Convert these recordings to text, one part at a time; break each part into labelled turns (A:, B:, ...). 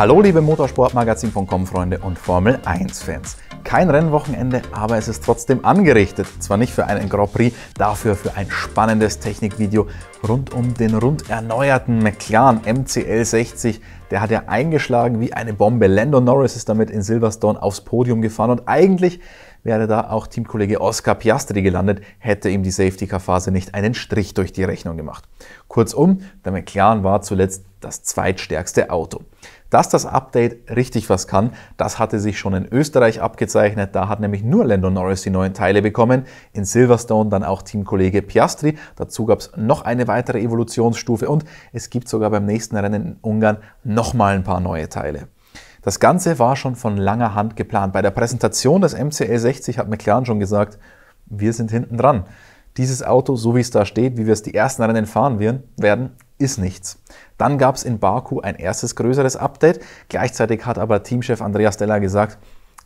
A: Hallo liebe Motorsportmagazin.com Freunde und Formel 1 Fans. Kein Rennwochenende, aber es ist trotzdem angerichtet. Zwar nicht für einen Grand Prix, dafür für ein spannendes Technikvideo rund um den rund erneuerten McLaren MCL60. Der hat ja eingeschlagen wie eine Bombe. Lando Norris ist damit in Silverstone aufs Podium gefahren und eigentlich wäre da auch Teamkollege Oscar Piastri gelandet, hätte ihm die Safety-Car-Phase nicht einen Strich durch die Rechnung gemacht. Kurzum, der McLaren war zuletzt das zweitstärkste Auto. Dass das Update richtig was kann, das hatte sich schon in Österreich abgezeichnet. Da hat nämlich nur Lando Norris die neuen Teile bekommen. In Silverstone dann auch Teamkollege Piastri. Dazu gab es noch eine weitere Evolutionsstufe und es gibt sogar beim nächsten Rennen in Ungarn nochmal ein paar neue Teile. Das Ganze war schon von langer Hand geplant. Bei der Präsentation des MCL 60 hat McLaren schon gesagt, wir sind hinten dran. Dieses Auto, so wie es da steht, wie wir es die ersten Rennen fahren werden, ist nichts. Dann gab es in Baku ein erstes größeres Update. Gleichzeitig hat aber Teamchef Andreas Della gesagt,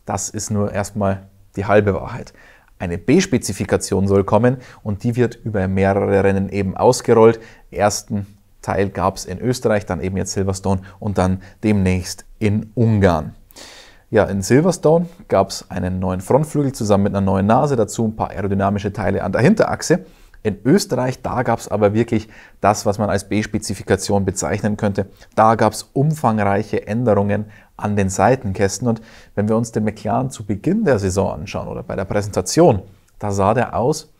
A: das ist nur erstmal die halbe Wahrheit. Eine B-Spezifikation soll kommen und die wird über mehrere Rennen eben ausgerollt. Ersten Teil gab es in Österreich, dann eben jetzt Silverstone und dann demnächst in Ungarn. Ja, in Silverstone gab es einen neuen Frontflügel zusammen mit einer neuen Nase, dazu ein paar aerodynamische Teile an der Hinterachse. In Österreich, da gab es aber wirklich das, was man als B-Spezifikation bezeichnen könnte. Da gab es umfangreiche Änderungen an den Seitenkästen. Und wenn wir uns den McLaren zu Beginn der Saison anschauen oder bei der Präsentation, da sah der aus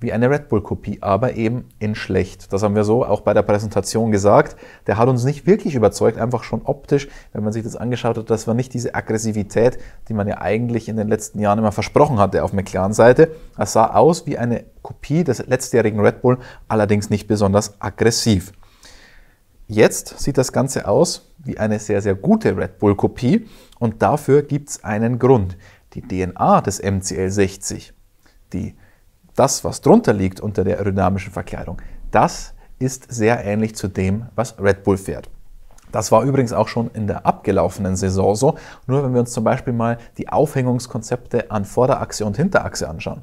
A: wie eine Red Bull-Kopie, aber eben in schlecht. Das haben wir so auch bei der Präsentation gesagt. Der hat uns nicht wirklich überzeugt, einfach schon optisch, wenn man sich das angeschaut hat, das war nicht diese Aggressivität, die man ja eigentlich in den letzten Jahren immer versprochen hatte auf McLaren-Seite. Es sah aus wie eine Kopie des letztjährigen Red Bull, allerdings nicht besonders aggressiv. Jetzt sieht das Ganze aus wie eine sehr, sehr gute Red Bull-Kopie und dafür gibt es einen Grund. Die DNA des MCL60, die das, was drunter liegt unter der aerodynamischen Verkleidung, das ist sehr ähnlich zu dem, was Red Bull fährt. Das war übrigens auch schon in der abgelaufenen Saison so. Nur wenn wir uns zum Beispiel mal die Aufhängungskonzepte an Vorderachse und Hinterachse anschauen.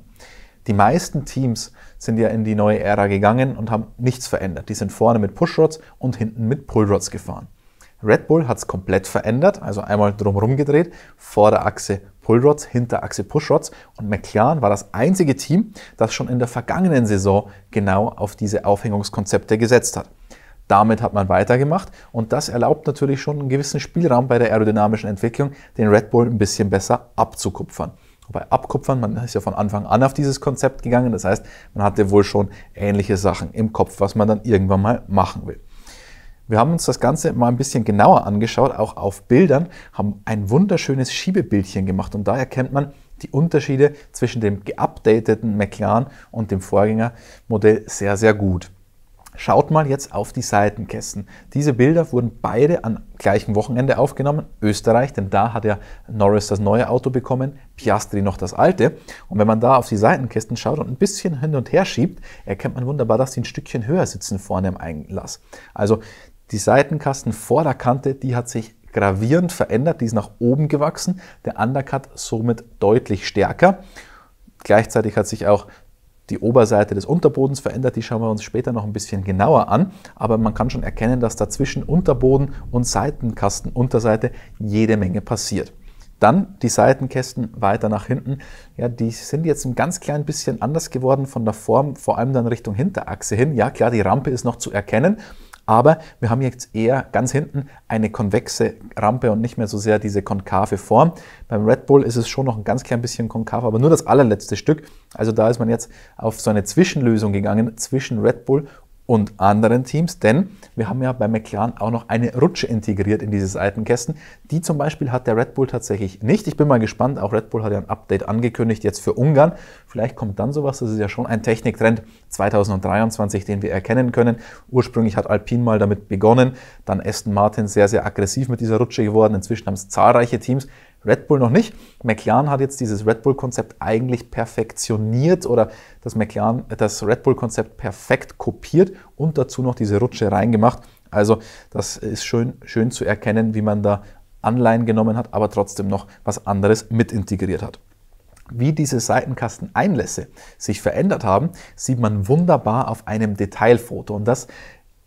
A: Die meisten Teams sind ja in die neue Ära gegangen und haben nichts verändert. Die sind vorne mit Pushrods und hinten mit Pullrods gefahren. Red Bull hat es komplett verändert, also einmal drumherum gedreht, Vorderachse Pullrods, Hinterachse Pushrods und McLaren war das einzige Team, das schon in der vergangenen Saison genau auf diese Aufhängungskonzepte gesetzt hat. Damit hat man weitergemacht und das erlaubt natürlich schon einen gewissen Spielraum bei der aerodynamischen Entwicklung, den Red Bull ein bisschen besser abzukupfern. Wobei abkupfern, man ist ja von Anfang an auf dieses Konzept gegangen, das heißt, man hatte wohl schon ähnliche Sachen im Kopf, was man dann irgendwann mal machen will. Wir haben uns das Ganze mal ein bisschen genauer angeschaut, auch auf Bildern, haben ein wunderschönes Schiebebildchen gemacht und da erkennt man die Unterschiede zwischen dem geupdateten McLaren und dem Vorgängermodell sehr, sehr gut. Schaut mal jetzt auf die Seitenkästen. Diese Bilder wurden beide am gleichen Wochenende aufgenommen, Österreich, denn da hat ja Norris das neue Auto bekommen, Piastri noch das alte. Und wenn man da auf die Seitenkästen schaut und ein bisschen hin und her schiebt, erkennt man wunderbar, dass sie ein Stückchen höher sitzen vorne im Einlass. Also die Seitenkastenvorderkante, die hat sich gravierend verändert, die ist nach oben gewachsen, der Undercut somit deutlich stärker. Gleichzeitig hat sich auch die Oberseite des Unterbodens verändert, die schauen wir uns später noch ein bisschen genauer an, aber man kann schon erkennen, dass dazwischen Unterboden und Seitenkastenunterseite jede Menge passiert. Dann die Seitenkästen weiter nach hinten. Ja, die sind jetzt ein ganz klein bisschen anders geworden von der Form, vor allem dann Richtung Hinterachse hin. Ja, klar, die Rampe ist noch zu erkennen, aber wir haben jetzt eher ganz hinten eine konvexe Rampe und nicht mehr so sehr diese konkave Form. Beim Red Bull ist es schon noch ein ganz klein bisschen konkav, aber nur das allerletzte Stück. Also da ist man jetzt auf so eine Zwischenlösung gegangen zwischen Red Bull und anderen Teams, denn wir haben ja bei McLaren auch noch eine Rutsche integriert in diese Seitenkästen. Die zum Beispiel hat der Red Bull tatsächlich nicht. Ich bin mal gespannt. Auch Red Bull hat ja ein Update angekündigt jetzt für Ungarn. Vielleicht kommt dann sowas. Das ist ja schon ein Techniktrend 2023, den wir erkennen können. Ursprünglich hat Alpine mal damit begonnen. Dann Aston Martin sehr, sehr aggressiv mit dieser Rutsche geworden. Inzwischen haben es zahlreiche Teams. Red Bull noch nicht. McLaren hat jetzt dieses Red Bull-Konzept eigentlich perfektioniert oder das, McLaren, äh, das Red Bull-Konzept perfekt kopiert und dazu noch diese Rutsche reingemacht. Also das ist schön, schön zu erkennen, wie man da Anleihen genommen hat, aber trotzdem noch was anderes mit integriert hat. Wie diese Seitenkasteneinlässe sich verändert haben, sieht man wunderbar auf einem Detailfoto. Und das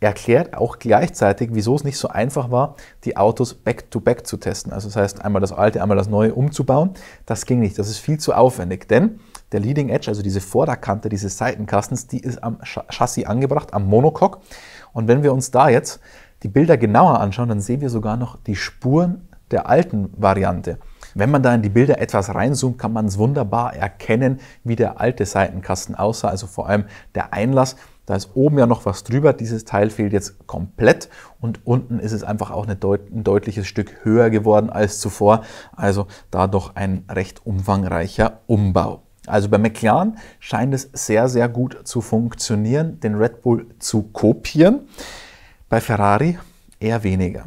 A: erklärt auch gleichzeitig, wieso es nicht so einfach war, die Autos back-to-back -back zu testen. Also das heißt, einmal das alte, einmal das neue umzubauen. Das ging nicht, das ist viel zu aufwendig, denn der Leading Edge, also diese Vorderkante dieses Seitenkastens, die ist am Chassis angebracht, am Monocoque. Und wenn wir uns da jetzt die Bilder genauer anschauen, dann sehen wir sogar noch die Spuren der alten Variante. Wenn man da in die Bilder etwas reinzoomt, kann man es wunderbar erkennen, wie der alte Seitenkasten aussah, also vor allem der Einlass. Da ist oben ja noch was drüber. Dieses Teil fehlt jetzt komplett und unten ist es einfach auch deut ein deutliches Stück höher geworden als zuvor. Also da doch ein recht umfangreicher Umbau. Also bei McLaren scheint es sehr, sehr gut zu funktionieren, den Red Bull zu kopieren. Bei Ferrari eher weniger.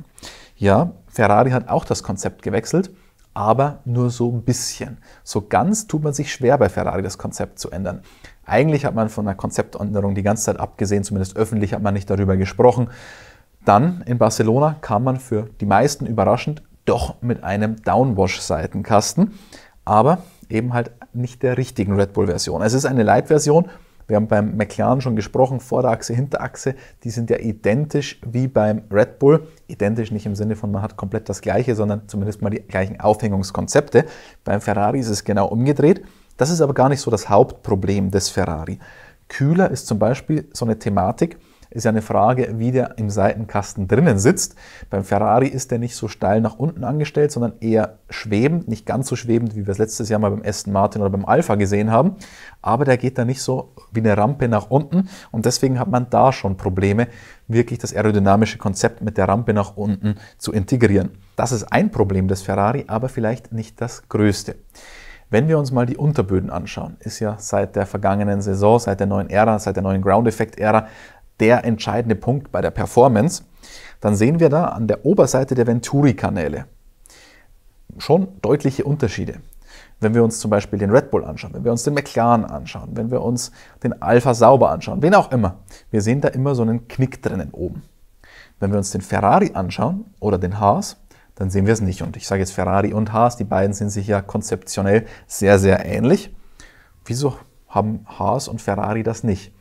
A: Ja, Ferrari hat auch das Konzept gewechselt, aber nur so ein bisschen. So ganz tut man sich schwer bei Ferrari, das Konzept zu ändern. Eigentlich hat man von einer Konzeptänderung die ganze Zeit abgesehen, zumindest öffentlich hat man nicht darüber gesprochen. Dann in Barcelona kam man für die meisten überraschend doch mit einem Downwash-Seitenkasten, aber eben halt nicht der richtigen Red Bull-Version. Es ist eine Light-Version. Wir haben beim McLaren schon gesprochen, Vorderachse, Hinterachse, die sind ja identisch wie beim Red Bull. Identisch nicht im Sinne von, man hat komplett das gleiche, sondern zumindest mal die gleichen Aufhängungskonzepte. Beim Ferrari ist es genau umgedreht. Das ist aber gar nicht so das Hauptproblem des Ferrari. Kühler ist zum Beispiel so eine Thematik, ist ja eine Frage, wie der im Seitenkasten drinnen sitzt. Beim Ferrari ist der nicht so steil nach unten angestellt, sondern eher schwebend, nicht ganz so schwebend, wie wir es letztes Jahr mal beim Aston Martin oder beim Alpha gesehen haben. Aber der geht da nicht so wie eine Rampe nach unten und deswegen hat man da schon Probleme, wirklich das aerodynamische Konzept mit der Rampe nach unten zu integrieren. Das ist ein Problem des Ferrari, aber vielleicht nicht das größte. Wenn wir uns mal die Unterböden anschauen, ist ja seit der vergangenen Saison, seit der neuen Ära, seit der neuen Ground Effect Ära der entscheidende Punkt bei der Performance, dann sehen wir da an der Oberseite der Venturi-Kanäle schon deutliche Unterschiede. Wenn wir uns zum Beispiel den Red Bull anschauen, wenn wir uns den McLaren anschauen, wenn wir uns den Alpha Sauber anschauen, wen auch immer, wir sehen da immer so einen Knick drinnen oben. Wenn wir uns den Ferrari anschauen oder den Haas, dann sehen wir es nicht. Und ich sage jetzt Ferrari und Haas, die beiden sind sich ja konzeptionell sehr, sehr ähnlich. Wieso haben Haas und Ferrari das nicht?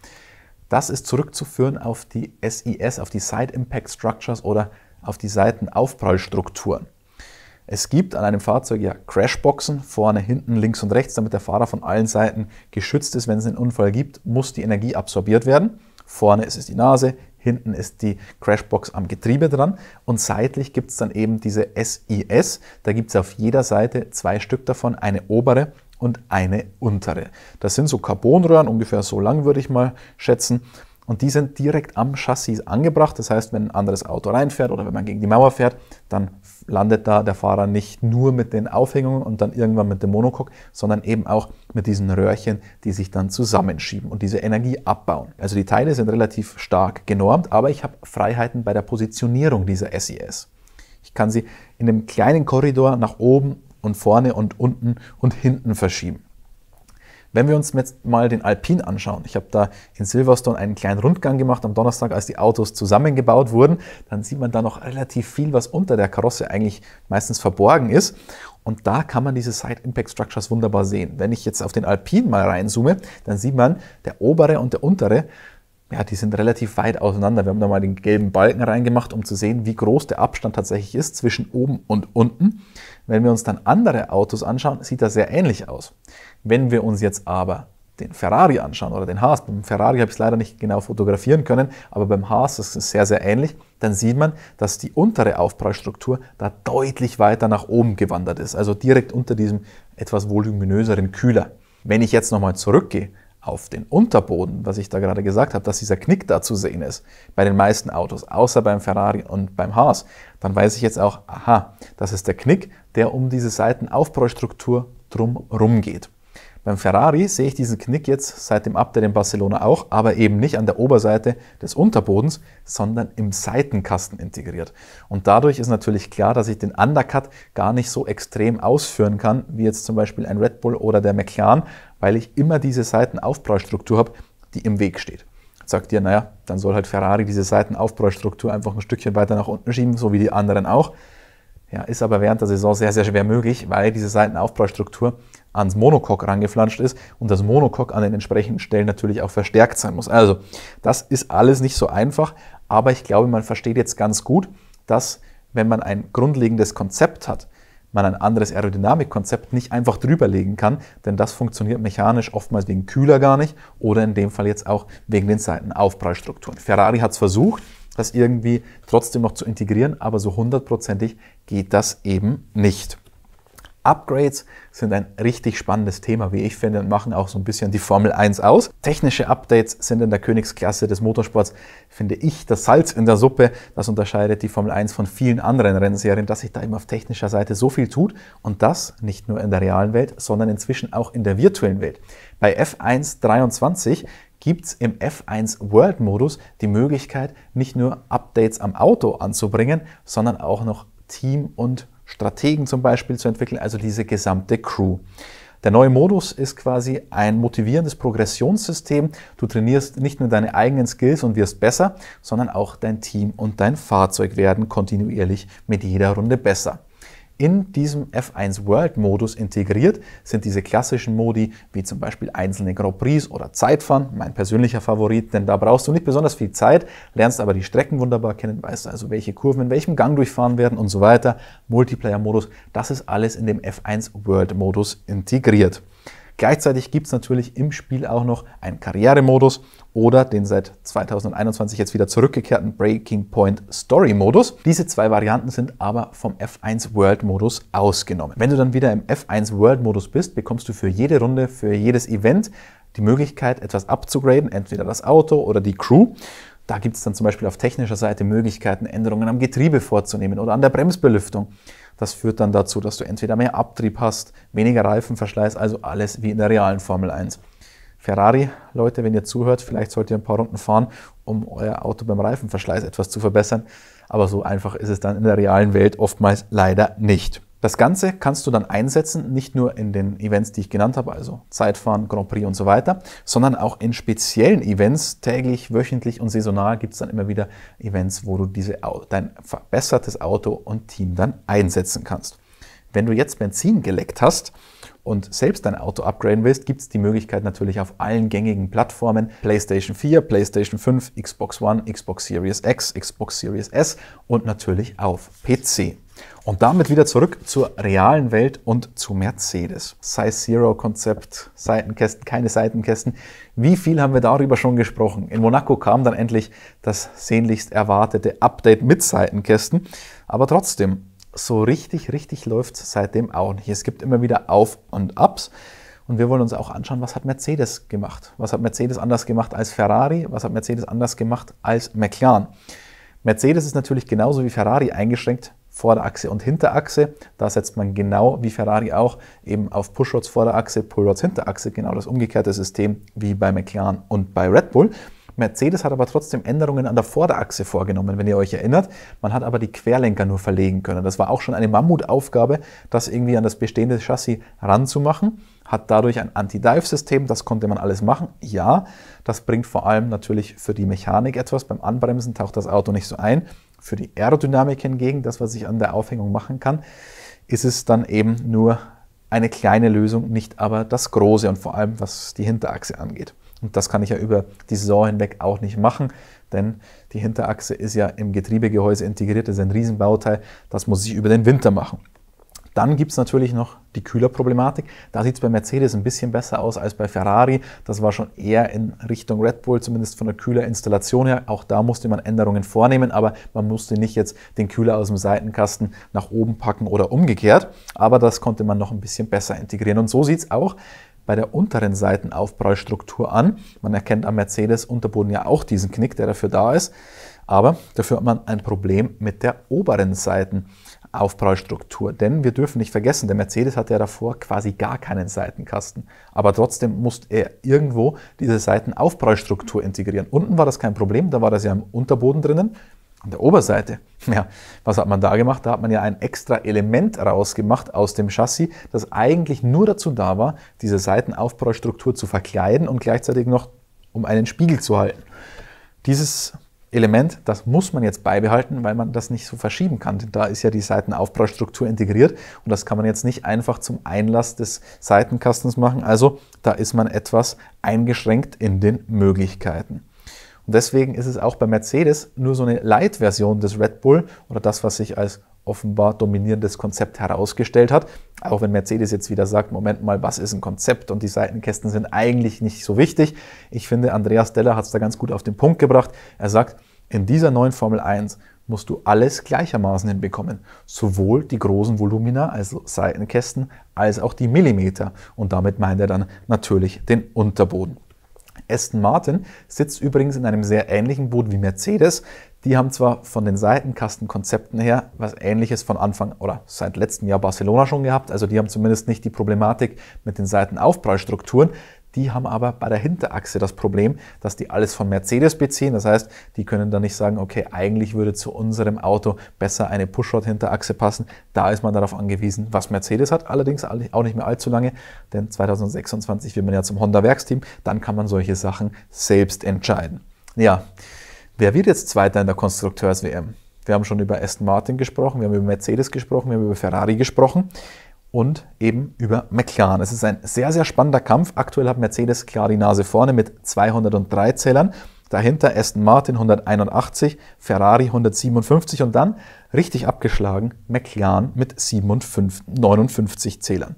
A: Das ist zurückzuführen auf die SIS, auf die Side Impact Structures oder auf die Seitenaufprallstrukturen. Es gibt an einem Fahrzeug ja Crashboxen, vorne, hinten, links und rechts, damit der Fahrer von allen Seiten geschützt ist. Wenn es einen Unfall gibt, muss die Energie absorbiert werden. Vorne ist es die Nase, hinten ist die Crashbox am Getriebe dran und seitlich gibt es dann eben diese SIS. Da gibt es auf jeder Seite zwei Stück davon, eine obere und eine untere. Das sind so Carbonröhren, ungefähr so lang würde ich mal schätzen und die sind direkt am Chassis angebracht. Das heißt, wenn ein anderes Auto reinfährt oder wenn man gegen die Mauer fährt, dann landet da der Fahrer nicht nur mit den Aufhängungen und dann irgendwann mit dem Monocoque, sondern eben auch mit diesen Röhrchen, die sich dann zusammenschieben und diese Energie abbauen. Also die Teile sind relativ stark genormt, aber ich habe Freiheiten bei der Positionierung dieser SIS. Ich kann sie in einem kleinen Korridor nach oben und vorne und unten und hinten verschieben. Wenn wir uns jetzt mal den Alpin anschauen, ich habe da in Silverstone einen kleinen Rundgang gemacht am Donnerstag, als die Autos zusammengebaut wurden, dann sieht man da noch relativ viel, was unter der Karosse eigentlich meistens verborgen ist. Und da kann man diese Side Impact Structures wunderbar sehen. Wenn ich jetzt auf den Alpin mal reinzoome, dann sieht man, der obere und der untere ja, die sind relativ weit auseinander. Wir haben da mal den gelben Balken reingemacht, um zu sehen, wie groß der Abstand tatsächlich ist zwischen oben und unten. Wenn wir uns dann andere Autos anschauen, sieht das sehr ähnlich aus. Wenn wir uns jetzt aber den Ferrari anschauen oder den Haas, beim Ferrari habe ich es leider nicht genau fotografieren können, aber beim Haas ist es sehr, sehr ähnlich, dann sieht man, dass die untere Aufprallstruktur da deutlich weiter nach oben gewandert ist, also direkt unter diesem etwas voluminöseren Kühler. Wenn ich jetzt nochmal zurückgehe auf den Unterboden, was ich da gerade gesagt habe, dass dieser Knick da zu sehen ist, bei den meisten Autos, außer beim Ferrari und beim Haas, dann weiß ich jetzt auch, aha, das ist der Knick, der um diese Seitenaufprallstruktur drumherum geht. Beim Ferrari sehe ich diesen Knick jetzt seit dem Update in Barcelona auch, aber eben nicht an der Oberseite des Unterbodens, sondern im Seitenkasten integriert. Und dadurch ist natürlich klar, dass ich den Undercut gar nicht so extrem ausführen kann, wie jetzt zum Beispiel ein Red Bull oder der McLaren, weil ich immer diese Seitenaufprallstruktur habe, die im Weg steht. Jetzt sagt ihr, naja, dann soll halt Ferrari diese Seitenaufprallstruktur einfach ein Stückchen weiter nach unten schieben, so wie die anderen auch. Ja, ist aber während der Saison sehr, sehr schwer möglich, weil diese Seitenaufprallstruktur ans Monocoque rangeflanscht ist und das Monocoque an den entsprechenden Stellen natürlich auch verstärkt sein muss. Also, das ist alles nicht so einfach, aber ich glaube, man versteht jetzt ganz gut, dass wenn man ein grundlegendes Konzept hat, man ein anderes Aerodynamikkonzept nicht einfach drüberlegen kann, denn das funktioniert mechanisch oftmals wegen Kühler gar nicht oder in dem Fall jetzt auch wegen den Seitenaufprallstrukturen. Ferrari hat es versucht, das irgendwie trotzdem noch zu integrieren, aber so hundertprozentig geht das eben nicht. Upgrades sind ein richtig spannendes Thema, wie ich finde, und machen auch so ein bisschen die Formel 1 aus. Technische Updates sind in der Königsklasse des Motorsports, finde ich, das Salz in der Suppe. Das unterscheidet die Formel 1 von vielen anderen Rennserien, dass sich da eben auf technischer Seite so viel tut und das nicht nur in der realen Welt, sondern inzwischen auch in der virtuellen Welt. Bei F1 23 gibt es im F1 World Modus die Möglichkeit, nicht nur Updates am Auto anzubringen, sondern auch noch Team- und Strategen zum Beispiel zu entwickeln, also diese gesamte Crew. Der neue Modus ist quasi ein motivierendes Progressionssystem. Du trainierst nicht nur deine eigenen Skills und wirst besser, sondern auch dein Team und dein Fahrzeug werden kontinuierlich mit jeder Runde besser in diesem F1 World Modus integriert sind diese klassischen Modi wie zum Beispiel einzelne Grand Prix oder Zeitfahren, mein persönlicher Favorit, denn da brauchst du nicht besonders viel Zeit, lernst aber die Strecken wunderbar kennen, weißt also welche Kurven in welchem Gang durchfahren werden und so weiter. Multiplayer Modus, das ist alles in dem F1 World Modus integriert. Gleichzeitig gibt es natürlich im Spiel auch noch einen Karrieremodus oder den seit 2021 jetzt wieder zurückgekehrten Breaking Point Story Modus. Diese zwei Varianten sind aber vom F1 World Modus ausgenommen. Wenn du dann wieder im F1 World Modus bist, bekommst du für jede Runde, für jedes Event die Möglichkeit, etwas abzugraden, entweder das Auto oder die Crew. Da gibt es dann zum Beispiel auf technischer Seite Möglichkeiten, Änderungen am Getriebe vorzunehmen oder an der Bremsbelüftung. Das führt dann dazu, dass du entweder mehr Abtrieb hast, weniger Reifenverschleiß, also alles wie in der realen Formel 1. Ferrari, Leute, wenn ihr zuhört, vielleicht sollt ihr ein paar Runden fahren, um euer Auto beim Reifenverschleiß etwas zu verbessern. Aber so einfach ist es dann in der realen Welt oftmals leider nicht. Das Ganze kannst du dann einsetzen, nicht nur in den Events, die ich genannt habe, also Zeitfahren, Grand Prix und so weiter, sondern auch in speziellen Events, täglich, wöchentlich und saisonal gibt es dann immer wieder Events, wo du diese, dein verbessertes Auto und Team dann einsetzen kannst. Wenn du jetzt Benzin geleckt hast und selbst dein Auto upgraden willst, gibt es die Möglichkeit natürlich auf allen gängigen Plattformen PlayStation 4, PlayStation 5, Xbox One, Xbox Series X, Xbox Series S und natürlich auf PC. Und damit wieder zurück zur realen Welt und zu Mercedes. Size Zero Konzept, Seitenkästen, keine Seitenkästen. Wie viel haben wir darüber schon gesprochen? In Monaco kam dann endlich das sehnlichst erwartete Update mit Seitenkästen. Aber trotzdem, so richtig, richtig läuft es seitdem auch nicht. Es gibt immer wieder Auf und Ups. Und wir wollen uns auch anschauen, was hat Mercedes gemacht? Was hat Mercedes anders gemacht als Ferrari? Was hat Mercedes anders gemacht als McLaren? Mercedes ist natürlich genauso wie Ferrari eingeschränkt Vorderachse und Hinterachse. Da setzt man genau wie Ferrari auch eben auf Pushrods Vorderachse, Pullrods Hinterachse, genau das umgekehrte System wie bei McLaren und bei Red Bull. Mercedes hat aber trotzdem Änderungen an der Vorderachse vorgenommen, wenn ihr euch erinnert. Man hat aber die Querlenker nur verlegen können. Das war auch schon eine Mammutaufgabe, das irgendwie an das bestehende Chassis ranzumachen. Hat dadurch ein Anti-Dive-System, das konnte man alles machen. Ja, das bringt vor allem natürlich für die Mechanik etwas. Beim Anbremsen taucht das Auto nicht so ein. Für die Aerodynamik hingegen, das, was ich an der Aufhängung machen kann, ist es dann eben nur eine kleine Lösung, nicht aber das große und vor allem was die Hinterachse angeht. Und das kann ich ja über die Saison hinweg auch nicht machen, denn die Hinterachse ist ja im Getriebegehäuse integriert, das ist ein Riesenbauteil, das muss ich über den Winter machen. Dann gibt es natürlich noch die Kühlerproblematik. Da sieht es bei Mercedes ein bisschen besser aus als bei Ferrari. Das war schon eher in Richtung Red Bull, zumindest von der Kühlerinstallation her. Auch da musste man Änderungen vornehmen, aber man musste nicht jetzt den Kühler aus dem Seitenkasten nach oben packen oder umgekehrt. Aber das konnte man noch ein bisschen besser integrieren. Und so sieht es auch bei der unteren Seitenaufprallstruktur an. Man erkennt am Mercedes-Unterboden ja auch diesen Knick, der dafür da ist. Aber dafür hat man ein Problem mit der oberen Seitenaufprallstruktur. Denn wir dürfen nicht vergessen, der Mercedes hat ja davor quasi gar keinen Seitenkasten. Aber trotzdem musste er irgendwo diese Seitenaufprallstruktur integrieren. Unten war das kein Problem, da war das ja im Unterboden drinnen. An der Oberseite, ja, was hat man da gemacht? Da hat man ja ein extra Element rausgemacht aus dem Chassis, das eigentlich nur dazu da war, diese Seitenaufprallstruktur zu verkleiden und gleichzeitig noch um einen Spiegel zu halten. Dieses Element, das muss man jetzt beibehalten, weil man das nicht so verschieben kann. Denn da ist ja die Seitenaufprallstruktur integriert und das kann man jetzt nicht einfach zum Einlass des Seitenkastens machen. Also da ist man etwas eingeschränkt in den Möglichkeiten. Und deswegen ist es auch bei Mercedes nur so eine Light-Version des Red Bull oder das, was sich als offenbar dominierendes Konzept herausgestellt hat. Auch wenn Mercedes jetzt wieder sagt, Moment mal, was ist ein Konzept und die Seitenkästen sind eigentlich nicht so wichtig. Ich finde, Andreas Deller hat es da ganz gut auf den Punkt gebracht. Er sagt, in dieser neuen Formel 1 musst du alles gleichermaßen hinbekommen. Sowohl die großen Volumina, also Seitenkästen, als auch die Millimeter. Und damit meint er dann natürlich den Unterboden. Aston Martin sitzt übrigens in einem sehr ähnlichen Boot wie Mercedes. Die haben zwar von den Seitenkastenkonzepten her was ähnliches von Anfang oder seit letztem Jahr Barcelona schon gehabt, also die haben zumindest nicht die Problematik mit den Seitenaufprallstrukturen. Die haben aber bei der Hinterachse das Problem, dass die alles von Mercedes beziehen. Das heißt, die können dann nicht sagen, okay, eigentlich würde zu unserem Auto besser eine Pushrod-Hinterachse passen. Da ist man darauf angewiesen, was Mercedes hat. Allerdings auch nicht mehr allzu lange, denn 2026 will man ja zum Honda-Werksteam. Dann kann man solche Sachen selbst entscheiden. Ja, wer wird jetzt Zweiter in der Konstrukteurs-WM? Wir haben schon über Aston Martin gesprochen, wir haben über Mercedes gesprochen, wir haben über Ferrari gesprochen und eben über McLaren. Es ist ein sehr, sehr spannender Kampf. Aktuell hat Mercedes klar die Nase vorne mit 203 Zählern. Dahinter Aston Martin 181, Ferrari 157 und dann richtig abgeschlagen McLaren mit 57, 59 Zählern.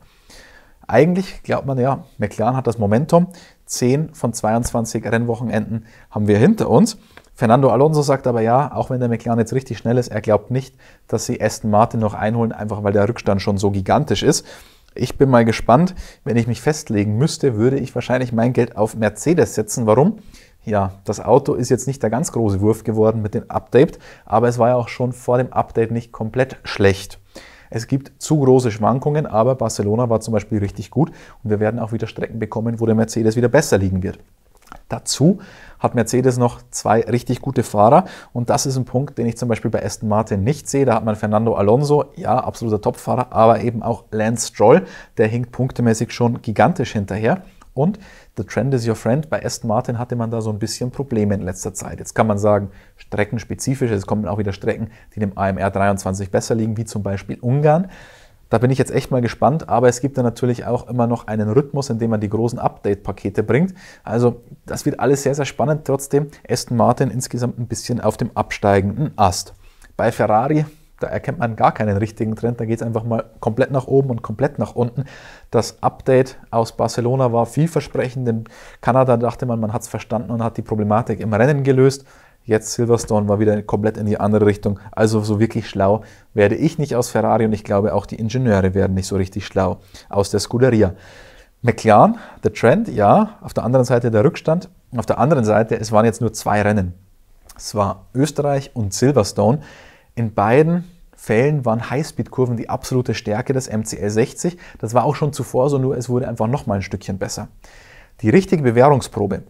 A: Eigentlich glaubt man ja, McLaren hat das Momentum, 10 von 22 Rennwochenenden haben wir hinter uns. Fernando Alonso sagt aber ja, auch wenn der McLaren jetzt richtig schnell ist, er glaubt nicht, dass sie Aston Martin noch einholen, einfach weil der Rückstand schon so gigantisch ist. Ich bin mal gespannt, wenn ich mich festlegen müsste, würde ich wahrscheinlich mein Geld auf Mercedes setzen. Warum? Ja, das Auto ist jetzt nicht der ganz große Wurf geworden mit dem Update, aber es war ja auch schon vor dem Update nicht komplett schlecht. Es gibt zu große Schwankungen, aber Barcelona war zum Beispiel richtig gut und wir werden auch wieder Strecken bekommen, wo der Mercedes wieder besser liegen wird. Dazu hat Mercedes noch zwei richtig gute Fahrer und das ist ein Punkt, den ich zum Beispiel bei Aston Martin nicht sehe. Da hat man Fernando Alonso, ja, absoluter Topfahrer, aber eben auch Lance Stroll, der hinkt punktemäßig schon gigantisch hinterher. Und The Trend is Your Friend, bei Aston Martin hatte man da so ein bisschen Probleme in letzter Zeit. Jetzt kann man sagen, streckenspezifisch, es kommen auch wieder Strecken, die dem AMR 23 besser liegen, wie zum Beispiel Ungarn. Da bin ich jetzt echt mal gespannt, aber es gibt da natürlich auch immer noch einen Rhythmus, in dem man die großen Update-Pakete bringt. Also das wird alles sehr, sehr spannend. Trotzdem Aston Martin insgesamt ein bisschen auf dem absteigenden Ast. Bei Ferrari da erkennt man gar keinen richtigen Trend. Da geht es einfach mal komplett nach oben und komplett nach unten. Das Update aus Barcelona war vielversprechend. In Kanada dachte man, man hat es verstanden und hat die Problematik im Rennen gelöst. Jetzt Silverstone war wieder komplett in die andere Richtung. Also so wirklich schlau werde ich nicht aus Ferrari und ich glaube auch die Ingenieure werden nicht so richtig schlau aus der Scuderia. McLaren, der Trend, ja. Auf der anderen Seite der Rückstand. Auf der anderen Seite, es waren jetzt nur zwei Rennen. Es war Österreich und Silverstone. In beiden Fällen waren Highspeed-Kurven die absolute Stärke des MCL60. Das war auch schon zuvor so, nur es wurde einfach nochmal ein Stückchen besser. Die richtige Bewährungsprobe,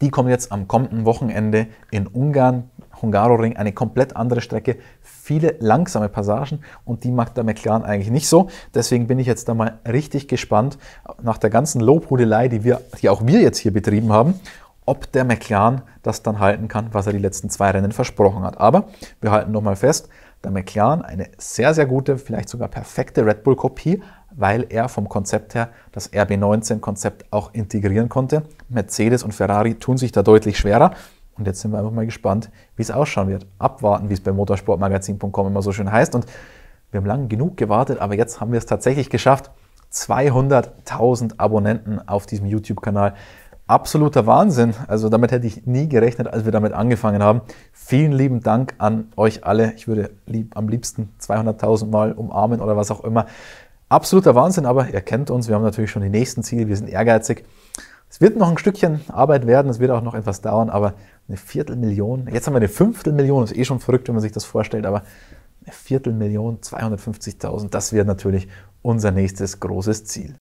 A: die kommt jetzt am kommenden Wochenende in Ungarn, Hungaroring, eine komplett andere Strecke, viele langsame Passagen und die mag der McLaren eigentlich nicht so. Deswegen bin ich jetzt da mal richtig gespannt nach der ganzen Lobhudelei, die, wir, die auch wir jetzt hier betrieben haben ob der McLaren das dann halten kann, was er die letzten zwei Rennen versprochen hat. Aber wir halten nochmal fest, der McLaren eine sehr, sehr gute, vielleicht sogar perfekte Red Bull-Kopie, weil er vom Konzept her das RB19-Konzept auch integrieren konnte. Mercedes und Ferrari tun sich da deutlich schwerer. Und jetzt sind wir einfach mal gespannt, wie es ausschauen wird. Abwarten, wie es bei motorsportmagazin.com immer so schön heißt. Und wir haben lange genug gewartet, aber jetzt haben wir es tatsächlich geschafft. 200.000 Abonnenten auf diesem YouTube-Kanal absoluter Wahnsinn. Also damit hätte ich nie gerechnet, als wir damit angefangen haben. Vielen lieben Dank an euch alle. Ich würde lieb, am liebsten 200.000 Mal umarmen oder was auch immer. Absoluter Wahnsinn, aber ihr kennt uns. Wir haben natürlich schon die nächsten Ziele. Wir sind ehrgeizig. Es wird noch ein Stückchen Arbeit werden. Es wird auch noch etwas dauern, aber eine Viertelmillion. Jetzt haben wir eine Fünftelmillion. Ist eh schon verrückt, wenn man sich das vorstellt, aber eine Viertelmillion, 250.000. Das wäre natürlich unser nächstes großes Ziel.